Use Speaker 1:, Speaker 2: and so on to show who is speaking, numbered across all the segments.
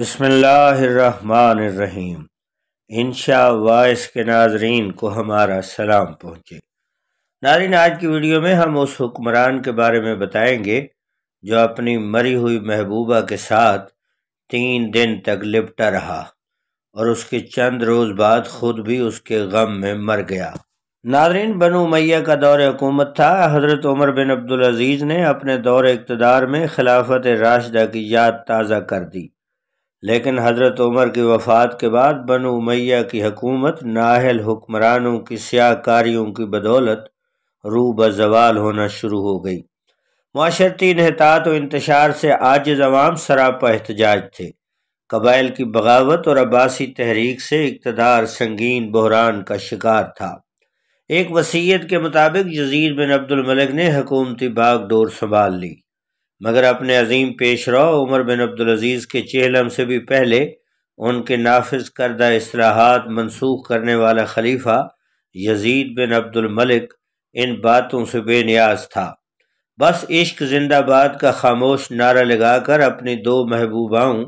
Speaker 1: बसमीम इनशा के नाजरीन को हमारा सलाम पहुँचे नारिन आज की वीडियो में हम उस हुक्मरान के बारे में बताएंगे जो अपनी मरी हुई महबूबा के साथ तीन दिन तक लिपटा रहा और उसके चंद रोज़ बाद ख़ुद भी उसके गम में मर गया नाजरीन बनु मैया का दौर हुकूमत था हज़रत उमर बिन अब्दुल अजीज़ ने अपने दौर इकतदार में खिलाफत राशदा की याद ताज़ा कर दी लेकिन हज़रत उमर की वफ़ात के बाद बन उमैया की हकूमत नाहल हुक्मरानों की स्याकारियों की बदौलत रूब जवाल होना शुरू हो गई माशरती इहतात और इंतशार से आज जवाम सरापा एहतजाज थे कबाइल की बगावत और अब्बासी तहरीक से इकतदार संगीन बहरान का शिकार था एक वसीयत के मुताबिक यजीद बिन अब्दुलमलिक ने हकूमती बागडोर संभाल ली मगर अपने अजीम पेश रो उमर बिन अब्दुलज़ीज़ के चेहलम से भी पहले उनके नाफज करदा असलाहत मनसूख करने वाला खलीफा यजीद बिन अब्दुलमलिक इन बातों से बेनियाज था बस इश्क जिंदाबाद का खामोश नारा लगाकर अपनी दो महबूबाओं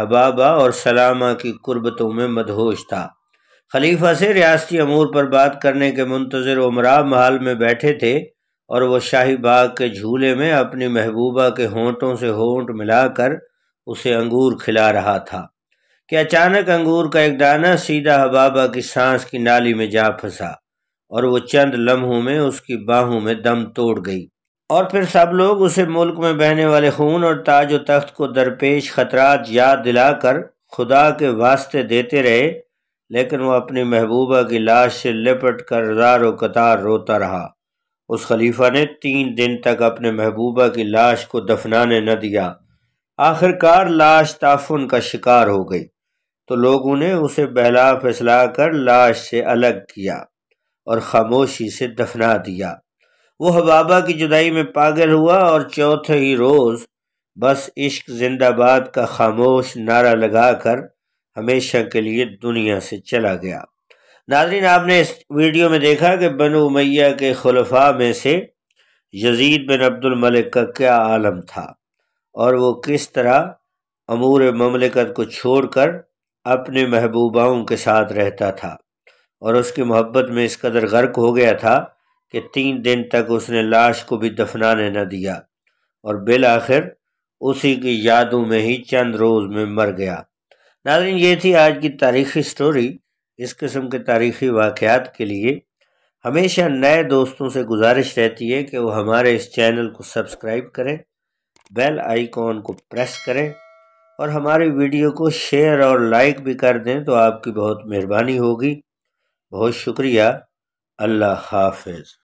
Speaker 1: हबाबा और सलामा की कुर्बतों में मदहोश था खलीफा से रियाती अमूर पर बात करने के मुंतजर उमरा महल में बैठे थे और वह शाही बाग के झूले में अपनी महबूबा के होंठों से होंठ मिलाकर उसे अंगूर खिला रहा था कि अचानक अंगूर का एक दाना सीधा हबाबा की सांस की नाली में जा फंसा और वो चंद लम्हों में उसकी बाहों में दम तोड़ गई और फिर सब लोग उसे मुल्क में बहने वाले खून और ताज व तख्त को दरपेश खतरात याद दिलाकर खुदा के वास्ते देते रहे लेकिन वह अपनी महबूबा की लाश से लिपट कर रारो कतार रोता रहा उस खलीफा ने तीन दिन तक अपने महबूबा की लाश को दफनाने न दिया आखिरकार लाश ताफुन का शिकार हो गई तो लोगों ने उसे बहला फैसला कर लाश से अलग किया और खामोशी से दफना दिया वो हबाबा की जुदाई में पागल हुआ और चौथे ही रोज़ बस इश्क जिंदाबाद का खामोश नारा लगाकर हमेशा के लिए दुनिया से चला गया नाजरीन आपने इस वीडियो में देखा कि बन उमैया के खलफा में से यजीद बिन अब्दुल मलिक का क्या आलम था और वो किस तरह अमूर ममलिकत को छोड़कर अपने महबूबाओं के साथ रहता था और उसकी मोहब्बत में इस कदर गर्क हो गया था कि तीन दिन तक उसने लाश को भी दफनाने न दिया और बिल आखिर उसी की यादों में ही चंद रोज़ में मर गया नाजरीन ये थी आज की तारीखी स्टोरी इस किस्म के तारीख़ी वाक़ात के लिए हमेशा नए दोस्तों से गुजारिश रहती है कि वो हमारे इस चैनल को सब्सक्राइब करें बेल आइकॉन को प्रेस करें और हमारी वीडियो को शेयर और लाइक भी कर दें तो आपकी बहुत मेहरबानी होगी बहुत शुक्रिया अल्लाह हाफिज़